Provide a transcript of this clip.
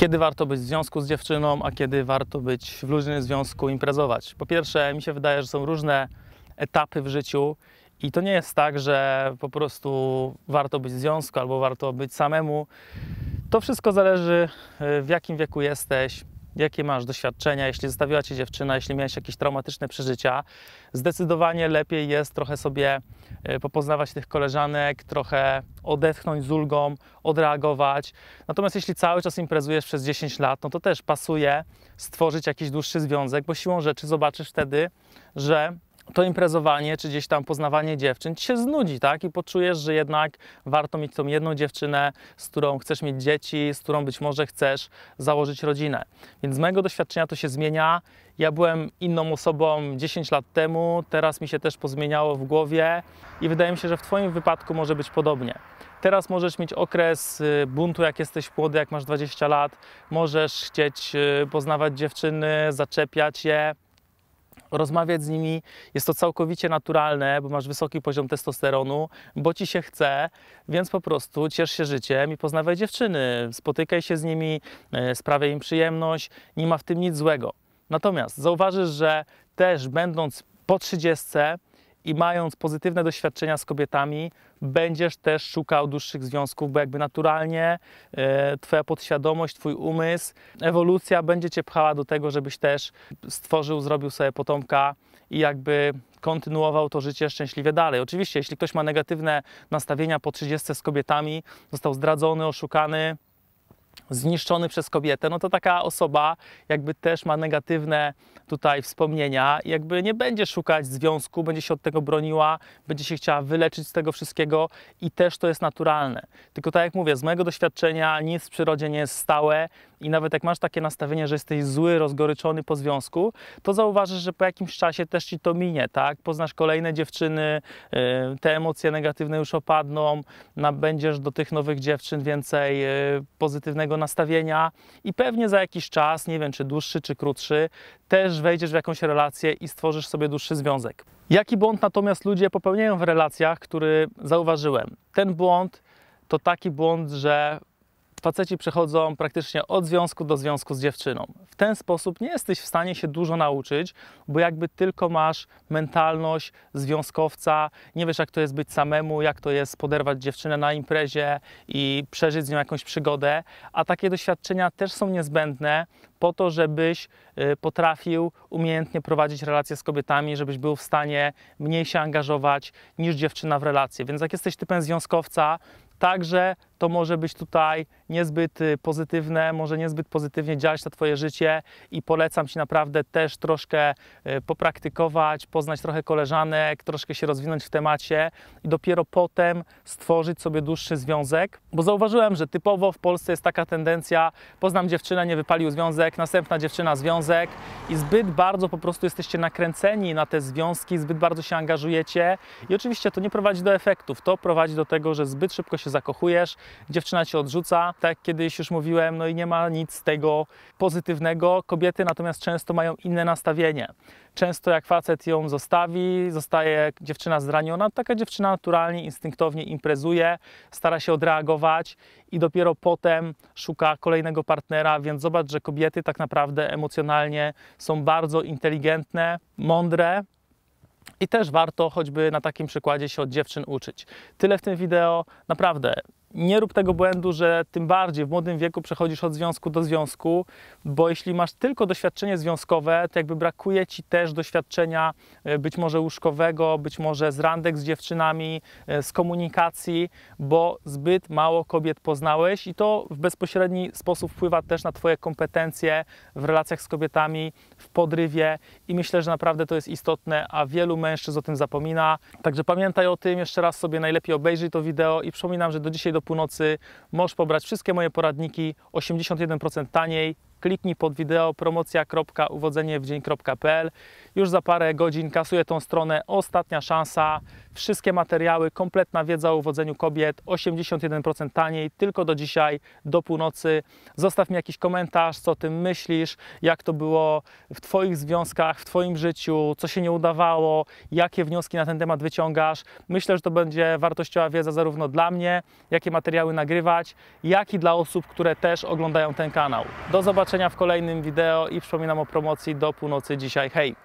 Kiedy warto być w związku z dziewczyną, a kiedy warto być w luźnym związku, imprezować? Po pierwsze, mi się wydaje, że są różne etapy w życiu i to nie jest tak, że po prostu warto być w związku albo warto być samemu. To wszystko zależy, y, w jakim wieku jesteś, jakie masz doświadczenia, jeśli zostawiła cię dziewczyna, jeśli miałeś jakieś traumatyczne przeżycia, zdecydowanie lepiej jest trochę sobie e, popoznawać tych koleżanek, trochę odetchnąć z ulgą, odreagować. Natomiast jeśli cały czas imprezujesz przez 10 lat, no to też pasuje stworzyć jakiś dłuższy związek, bo siłą rzeczy zobaczysz wtedy, że to imprezowanie, czy gdzieś tam poznawanie dziewczyn ci się znudzi, tak? I poczujesz, że jednak warto mieć tą jedną dziewczynę, z którą chcesz mieć dzieci, z którą być może chcesz założyć rodzinę. Więc z mojego doświadczenia to się zmienia. Ja byłem inną osobą 10 lat temu, teraz mi się też pozmieniało w głowie i wydaje mi się, że w Twoim wypadku może być podobnie. Teraz możesz mieć okres y, buntu, jak jesteś młody, jak masz 20 lat, możesz chcieć y, poznawać dziewczyny, zaczepiać je, rozmawiać z nimi. Jest to całkowicie naturalne, bo masz wysoki poziom testosteronu, bo ci się chce, więc po prostu ciesz się życiem i poznawaj dziewczyny, spotykaj się z nimi, e, sprawiaj im przyjemność, nie ma w tym nic złego. Natomiast zauważysz, że też będąc po 30, i mając pozytywne doświadczenia z kobietami, będziesz też szukał dłuższych związków, bo jakby naturalnie e, Twoja podświadomość, Twój umysł, ewolucja będzie Cię pchała do tego, żebyś też stworzył, zrobił sobie potomka i jakby kontynuował to życie szczęśliwie dalej. Oczywiście, jeśli ktoś ma negatywne nastawienia po 30 z kobietami, został zdradzony, oszukany, zniszczony przez kobietę, no to taka osoba jakby też ma negatywne tutaj wspomnienia, jakby nie będzie szukać związku, będzie się od tego broniła, będzie się chciała wyleczyć z tego wszystkiego i też to jest naturalne. Tylko tak jak mówię, z mojego doświadczenia nic w przyrodzie nie jest stałe i nawet jak masz takie nastawienie, że jesteś zły, rozgoryczony po związku, to zauważysz, że po jakimś czasie też ci to minie, tak? Poznasz kolejne dziewczyny, y, te emocje negatywne już opadną, będziesz do tych nowych dziewczyn więcej y, pozytywnego nastawienia i pewnie za jakiś czas, nie wiem czy dłuższy czy krótszy, też wejdziesz w jakąś relację i stworzysz sobie dłuższy związek. Jaki błąd natomiast ludzie popełniają w relacjach, który zauważyłem? Ten błąd to taki błąd, że faceci przechodzą praktycznie od związku do związku z dziewczyną. W ten sposób nie jesteś w stanie się dużo nauczyć, bo jakby tylko masz mentalność związkowca, nie wiesz jak to jest być samemu, jak to jest poderwać dziewczynę na imprezie i przeżyć z nią jakąś przygodę, a takie doświadczenia też są niezbędne po to, żebyś y, potrafił umiejętnie prowadzić relacje z kobietami, żebyś był w stanie mniej się angażować niż dziewczyna w relacje. Więc jak jesteś typem związkowca, także to może być tutaj niezbyt y, pozytywne, może niezbyt pozytywnie działać na Twoje życie i polecam Ci naprawdę też troszkę y, popraktykować, poznać trochę koleżanek, troszkę się rozwinąć w temacie i dopiero potem stworzyć sobie dłuższy związek, bo zauważyłem, że typowo w Polsce jest taka tendencja, poznam dziewczynę, nie wypalił związek, następna dziewczyna związek i zbyt bardzo po prostu jesteście nakręceni na te związki, zbyt bardzo się angażujecie i oczywiście to nie prowadzi do efektów, to prowadzi do tego, że zbyt szybko się zakochujesz, dziewczyna cię odrzuca, tak jak kiedyś już mówiłem, no i nie ma nic z tego pozytywnego. Kobiety natomiast często mają inne nastawienie. Często jak facet ją zostawi, zostaje dziewczyna zraniona, taka dziewczyna naturalnie, instynktownie imprezuje, stara się odreagować i dopiero potem szuka kolejnego partnera, więc zobacz, że kobiety tak naprawdę emocjonalnie są bardzo inteligentne, mądre, i też warto choćby na takim przykładzie się od dziewczyn uczyć. Tyle w tym wideo. Naprawdę, nie rób tego błędu, że tym bardziej w młodym wieku przechodzisz od związku do związku, bo jeśli masz tylko doświadczenie związkowe, to jakby brakuje ci też doświadczenia e, być może łóżkowego, być może z randek z dziewczynami, e, z komunikacji, bo zbyt mało kobiet poznałeś i to w bezpośredni sposób wpływa też na twoje kompetencje w relacjach z kobietami, w podrywie i myślę, że naprawdę to jest istotne, a wielu mężczyzn o tym zapomina. Także pamiętaj o tym, jeszcze raz sobie najlepiej obejrzyj to wideo i przypominam, że do dzisiaj do do północy. Możesz pobrać wszystkie moje poradniki 81% taniej. Kliknij pod wideo promocja.uwodzeniewdzień.pl. Już za parę godzin kasuję tą stronę. Ostatnia szansa. Wszystkie materiały, kompletna wiedza o uwodzeniu kobiet, 81% taniej, tylko do dzisiaj, do północy. Zostaw mi jakiś komentarz, co o tym myślisz, jak to było w Twoich związkach, w Twoim życiu, co się nie udawało, jakie wnioski na ten temat wyciągasz. Myślę, że to będzie wartościowa wiedza zarówno dla mnie, jakie materiały nagrywać, jak i dla osób, które też oglądają ten kanał. Do zobaczenia w kolejnym wideo i przypominam o promocji do północy dzisiaj. Hej!